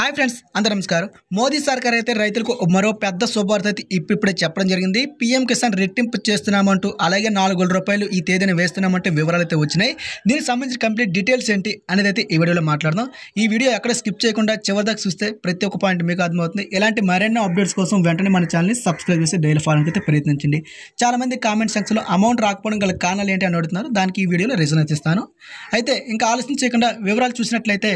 hi friends అందరూ నమస్కారం మోదీ సర్కార్ అయితే రైతులకు మరో పెద్ద శుభవార్త అయితే ఇప్పుడే చెప్పడం జరిగింది పీఎం కిసాన్ రెట్టింపు చేస్తున్నామంటూ అలాగే నాలుగు రూపాయలు ఈ తేదీన వేస్తున్నామంటే వివరాలు అయితే వచ్చినాయి దీనికి సంబంధించిన కంప్లీట్ డీటెయిల్స్ ఏంటి అనేది అయితే ఈ వీడియోలో మాట్లాడదాం ఈ వీడియో ఎక్కడ స్కిప్ చేయకుండా చివరిదాకా చూస్తే ప్రతి ఒక్క పాయింట్ మీకు అర్థమవుతుంది ఇలాంటి మరెన్నో అప్డేట్స్ కోసం వెంటనే మన ఛానల్ని సబ్స్క్రైబ్ చేసి డైలీ ఫాలో అయితే ప్రయత్నించండి చాలామంది కామెంట్ సెక్షన్లో అమౌంట్ రాకపోవడం గల కారణాలు ఏంటి అని అడుగుతున్నారు దానికి ఈ వీడియోలో అయితే ఇస్తాను అయితే ఇంకా ఆలోచన చేయకుండా వివరాలు చూసినట్లయితే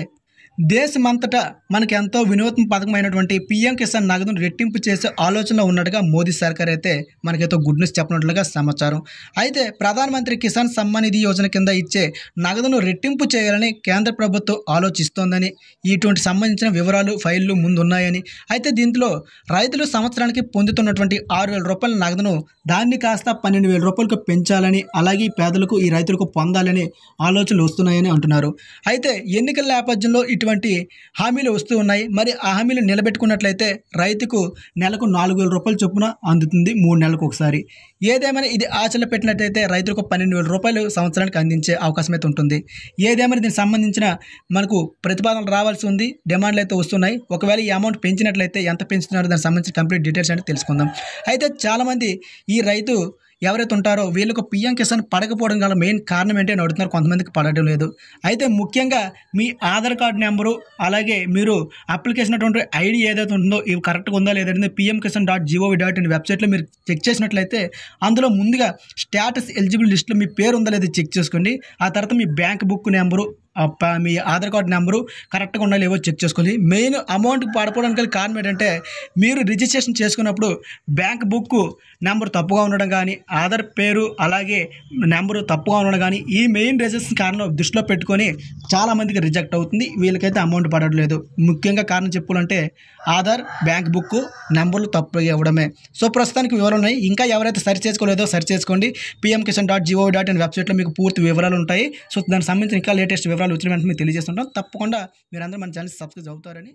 దేశమంతటా మనకి ఎంతో వినూత్న పథకమైనటువంటి పీఎం కిసాన్ నగదును రెట్టింపు చేసే ఆలోచన ఉన్నట్టుగా మోదీ సర్కార్ అయితే మనకైతే గుడ్ న్యూస్ చెప్పినట్లుగా సమాచారం అయితే ప్రధానమంత్రి కిసాన్ సమ్మాన్ నిధి యోజన కింద ఇచ్చే నగదును రెట్టింపు చేయాలని కేంద్ర ప్రభుత్వం ఆలోచిస్తోందని ఇటువంటి సంబంధించిన వివరాలు ఫైళ్లు ముందున్నాయని అయితే దీంట్లో రైతులు సంవత్సరానికి పొందుతున్నటువంటి ఆరు వేల రూపాయల నగదును దాన్ని కాస్త పన్నెండు వేల రూపాయలకు పెంచాలని అలాగే పేదలకు ఈ రైతులకు పొందాలని ఆలోచనలు వస్తున్నాయని అంటున్నారు అయితే ఎన్నికల నేపథ్యంలో ఇటు ఇటువంటి హామీలు వస్తూ ఉన్నాయి మరి ఆ హామీలు నిలబెట్టుకున్నట్లయితే రైతుకు నెలకు నాలుగు వేల రూపాయలు చొప్పున అందుతుంది మూడు నెలలకు ఒకసారి ఏదేమైనా ఇది ఆచరణ పెట్టినట్లయితే రైతులకు పన్నెండు వేల రూపాయలు సంవత్సరానికి అందించే అవకాశం అయితే ఉంటుంది ఏదేమైనా దీనికి సంబంధించిన మనకు ప్రతిపాదనలు రావాల్సి ఉంది డిమాండ్లు అయితే వస్తున్నాయి ఒకవేళ ఈ అమౌంట్ పెంచినట్లయితే ఎంత పెంచుతున్నారో దానికి సంబంధించిన కంప్లీట్ డీటెయిల్స్ అంటే తెలుసుకుందాం అయితే చాలామంది ఈ రైతు ఎవరైతే ఉంటారో వీళ్ళకు పిఎం కిసాన్ పడకపోవడం గల మెయిన్ కారణం ఏంటి అని అడుగుతున్నారు కొంతమందికి పడటం లేదు అయితే ముఖ్యంగా మీ ఆధార్ కార్డు నెంబరు అలాగే మీరు అప్లికేషన్ అటువంటి ఐడి ఏదైతే ఉంటుందో ఇవి కరెక్ట్గా ఉందా లేదంటే PM Kisan dot gov dot in వెబ్సైట్లో మీరు చెక్ చేసినట్లయితే అందులో ముందుగా స్టేటస్ ఎలిజిబుల్ లిస్ట్లో మీ పేరు ఉందా లేదా చెక్ చేసుకోండి ఆ తర్వాత మీ బ్యాంక్ బుక్ నెంబరు మీ ఆధార్ కార్డు నెంబరు కరెక్ట్గా ఉండాలి ఏవో చెక్ చేసుకోవాలి మెయిన్ అమౌంట్ పడిపోవడానికి కారణం ఏంటంటే మీరు రిజిస్ట్రేషన్ చేసుకున్నప్పుడు బ్యాంక్ బుక్ నెంబర్ తప్పుగా ఉండడం కానీ ఆధార్ పేరు అలాగే నెంబరు తప్పుగా ఉండడం కానీ ఈ మెయిన్ రిజిస్ట్రేషన్ కారణం దృష్టిలో పెట్టుకొని చాలామందికి రిజెక్ట్ అవుతుంది వీళ్ళకైతే అమౌంట్ పడట్లేదు ముఖ్యంగా కారణం చెప్పాలంటే ఆధార్ బ్యాంక్ బుక్ నెంబర్లు తప్పు ఇవ్వడమే సో ప్రస్తుతానికి వివరాలు ఉన్నాయి ఇంకా ఎవరైతే సర్చ్ చేసుకోలేదో సర్చ్ చేసుకోండి PM Kisan dot gov dot in వెబ్సైట్లో మీకు పూర్తి వివరాలు ఉంటాయి సో దానికి సంబంధించిన ఇంకా లేటెస్ట్ వివరాలు వివరాలు వచ్చిన వెంటనే తెలియజేస్తుంటాం తప్పకుండా మీరు అందరూ మన ఛానల్ సబ్స్క్రైబ్ అవుతారని